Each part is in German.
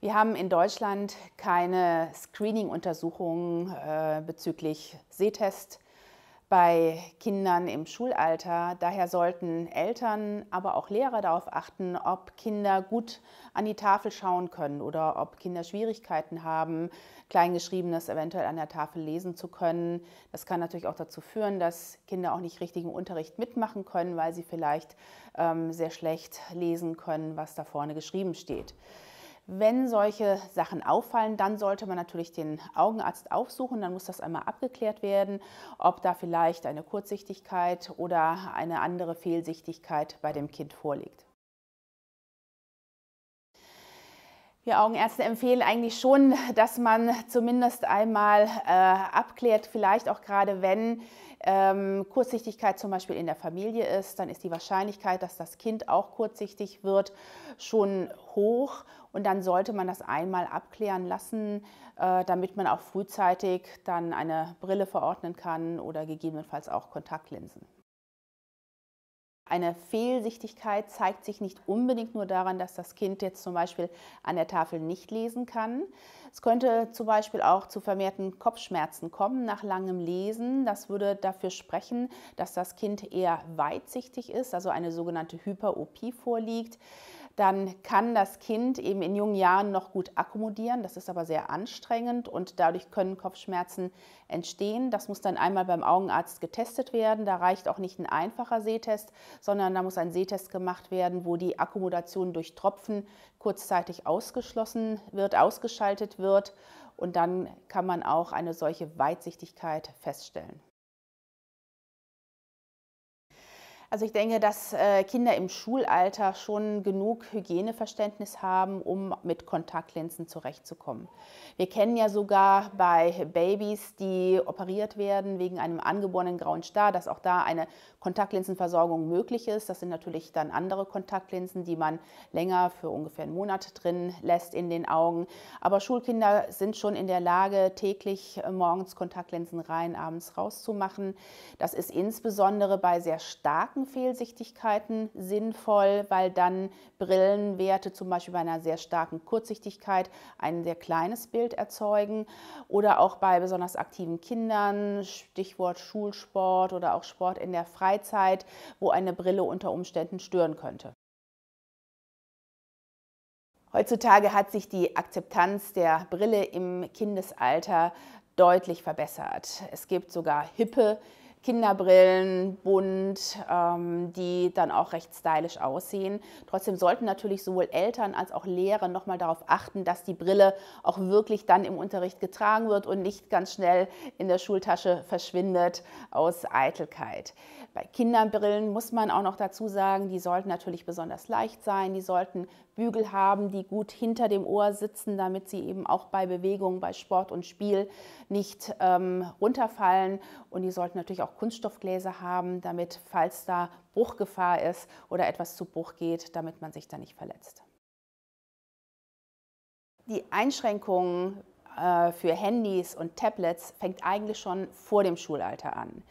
Wir haben in Deutschland keine Screening-Untersuchungen äh, bezüglich Sehtest bei Kindern im Schulalter. Daher sollten Eltern, aber auch Lehrer darauf achten, ob Kinder gut an die Tafel schauen können oder ob Kinder Schwierigkeiten haben, Kleingeschriebenes eventuell an der Tafel lesen zu können. Das kann natürlich auch dazu führen, dass Kinder auch nicht richtig im Unterricht mitmachen können, weil sie vielleicht ähm, sehr schlecht lesen können, was da vorne geschrieben steht. Wenn solche Sachen auffallen, dann sollte man natürlich den Augenarzt aufsuchen. Dann muss das einmal abgeklärt werden, ob da vielleicht eine Kurzsichtigkeit oder eine andere Fehlsichtigkeit bei dem Kind vorliegt. Wir Augenärzte empfehlen eigentlich schon, dass man zumindest einmal äh, abklärt, vielleicht auch gerade wenn ähm, Kurzsichtigkeit zum Beispiel in der Familie ist, dann ist die Wahrscheinlichkeit, dass das Kind auch kurzsichtig wird, schon hoch. Und dann sollte man das einmal abklären lassen, äh, damit man auch frühzeitig dann eine Brille verordnen kann oder gegebenenfalls auch Kontaktlinsen. Eine Fehlsichtigkeit zeigt sich nicht unbedingt nur daran, dass das Kind jetzt zum Beispiel an der Tafel nicht lesen kann. Es könnte zum Beispiel auch zu vermehrten Kopfschmerzen kommen nach langem Lesen. Das würde dafür sprechen, dass das Kind eher weitsichtig ist, also eine sogenannte Hyperopie vorliegt dann kann das Kind eben in jungen Jahren noch gut akkommodieren. Das ist aber sehr anstrengend und dadurch können Kopfschmerzen entstehen. Das muss dann einmal beim Augenarzt getestet werden. Da reicht auch nicht ein einfacher Sehtest, sondern da muss ein Sehtest gemacht werden, wo die Akkommodation durch Tropfen kurzzeitig ausgeschlossen wird, ausgeschaltet wird. Und dann kann man auch eine solche Weitsichtigkeit feststellen. Also ich denke, dass äh, Kinder im Schulalter schon genug Hygieneverständnis haben, um mit Kontaktlinsen zurechtzukommen. Wir kennen ja sogar bei Babys, die operiert werden wegen einem angeborenen grauen Star, dass auch da eine Kontaktlinsenversorgung möglich ist. Das sind natürlich dann andere Kontaktlinsen, die man länger für ungefähr einen Monat drin lässt in den Augen. Aber Schulkinder sind schon in der Lage, täglich äh, morgens Kontaktlinsen rein, abends rauszumachen. Das ist insbesondere bei sehr starken Fehlsichtigkeiten sinnvoll, weil dann Brillenwerte zum Beispiel bei einer sehr starken Kurzsichtigkeit ein sehr kleines Bild erzeugen oder auch bei besonders aktiven Kindern, Stichwort Schulsport oder auch Sport in der Freizeit, wo eine Brille unter Umständen stören könnte. Heutzutage hat sich die Akzeptanz der Brille im Kindesalter deutlich verbessert. Es gibt sogar hippe Kinderbrillen, bunt, ähm, die dann auch recht stylisch aussehen. Trotzdem sollten natürlich sowohl Eltern als auch Lehrer nochmal darauf achten, dass die Brille auch wirklich dann im Unterricht getragen wird und nicht ganz schnell in der Schultasche verschwindet aus Eitelkeit. Bei Kinderbrillen muss man auch noch dazu sagen, die sollten natürlich besonders leicht sein, die sollten Bügel haben, die gut hinter dem Ohr sitzen, damit sie eben auch bei Bewegung, bei Sport und Spiel nicht ähm, runterfallen und die sollten natürlich auch Kunststoffgläser haben, damit, falls da Bruchgefahr ist oder etwas zu Bruch geht, damit man sich da nicht verletzt. Die Einschränkungen äh, für Handys und Tablets fängt eigentlich schon vor dem Schulalter an.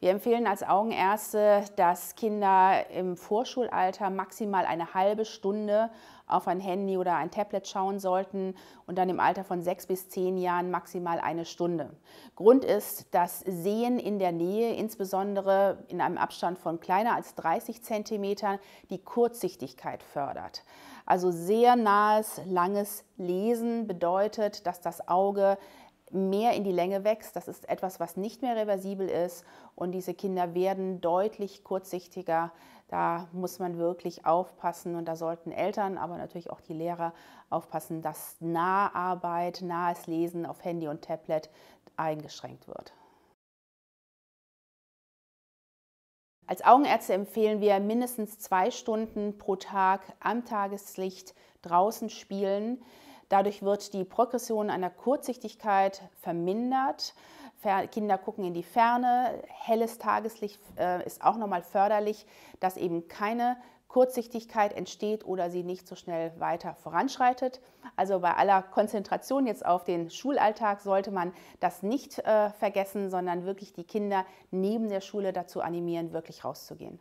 Wir empfehlen als Augenärzte, dass Kinder im Vorschulalter maximal eine halbe Stunde auf ein Handy oder ein Tablet schauen sollten und dann im Alter von sechs bis zehn Jahren maximal eine Stunde. Grund ist, dass Sehen in der Nähe, insbesondere in einem Abstand von kleiner als 30 Zentimetern, die Kurzsichtigkeit fördert. Also sehr nahes, langes Lesen bedeutet, dass das Auge mehr in die Länge wächst. Das ist etwas, was nicht mehr reversibel ist und diese Kinder werden deutlich kurzsichtiger. Da muss man wirklich aufpassen und da sollten Eltern, aber natürlich auch die Lehrer aufpassen, dass Naharbeit, nahes Lesen auf Handy und Tablet eingeschränkt wird. Als Augenärzte empfehlen wir mindestens zwei Stunden pro Tag am Tageslicht draußen spielen. Dadurch wird die Progression einer Kurzsichtigkeit vermindert. Kinder gucken in die Ferne. Helles Tageslicht äh, ist auch nochmal förderlich, dass eben keine Kurzsichtigkeit entsteht oder sie nicht so schnell weiter voranschreitet. Also bei aller Konzentration jetzt auf den Schulalltag sollte man das nicht äh, vergessen, sondern wirklich die Kinder neben der Schule dazu animieren, wirklich rauszugehen.